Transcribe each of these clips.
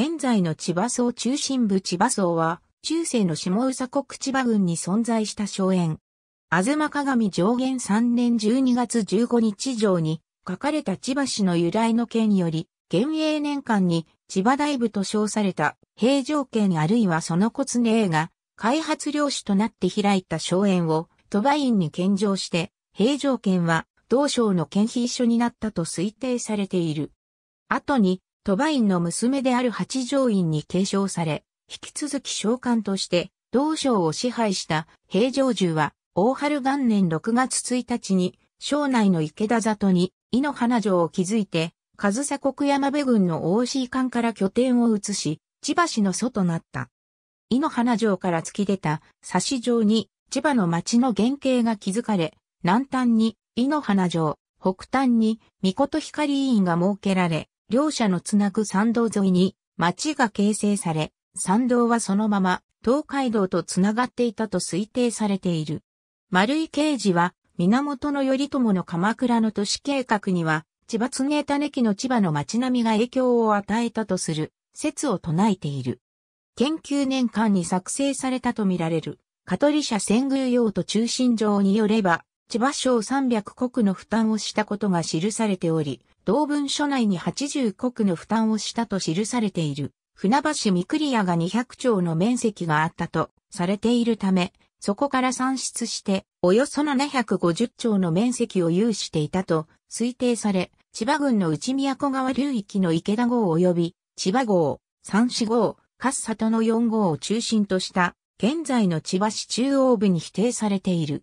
現在の千葉荘中心部千葉荘は、中世の下宇佐国千葉郡に存在した荘園。あずま鏡上元3年12月15日上に書かれた千葉市の由来の件より、現永年間に千葉大部と称された平城県あるいはその骨寧が開発領主となって開いた荘園を鳥羽院に献上して、平城県は同省の県費一緒になったと推定されている。後にバイ院の娘である八条院に継承され、引き続き召喚として道省を支配した平城獣は、大春元年6月1日に、省内の池田里に、井の花城を築いて、上総国山部郡の大石館から拠点を移し、千葉市の祖となった。井の花城から突き出た差し城に、千葉の町の原型が築かれ、南端に井の花城、北端に御事光院が設けられ、両者のつなぐ山道沿いに町が形成され、山道はそのまま東海道とつながっていたと推定されている。丸井刑事は、源頼朝の鎌倉の都市計画には、千葉常種木の千葉の町並みが影響を与えたとする説を唱えている。研究年間に作成されたとみられる、カトリ社ャ遷宮用途中心上によれば、千葉省300国の負担をしたことが記されており、同文書内に80国の負担をしたと記されている。船橋三クリアが200兆の面積があったとされているため、そこから算出して、およそ750兆の面積を有していたと推定され、千葉郡の内宮古川流域の池田号及び、千葉号、三四号、カッサとの4号を中心とした、現在の千葉市中央部に否定されている。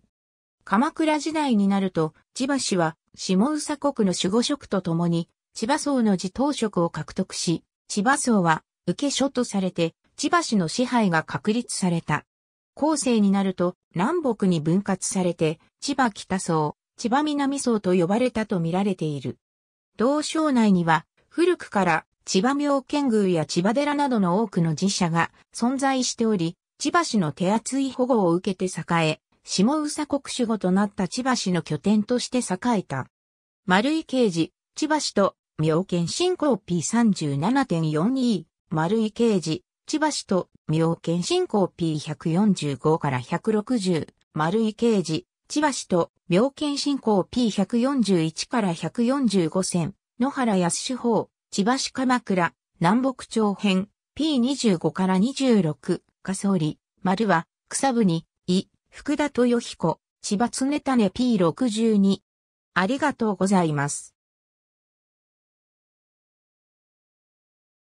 鎌倉時代になると、千葉市は下宇佐国の守護職とともに、千葉荘の自当職を獲得し、千葉荘は受け所とされて、千葉市の支配が確立された。後世になると南北に分割されて、千葉北荘、千葉南荘と呼ばれたと見られている。道省内には、古くから千葉明県宮や千葉寺などの多くの寺社が存在しており、千葉市の手厚い保護を受けて栄え、下宇佐国守護となった千葉市の拠点として栄えた。丸井刑事、千葉市と、妙見信仰 P37.42、丸井刑事、千葉市と、妙見信仰 P145 から160、丸井刑事、千葉市と、妙見信仰 P141 から145線、野原安志法、千葉市鎌倉、南北朝編、P25 から26、加総理、丸は、草部に、福田豊彦、千葉常種 P62。ありがとうございます。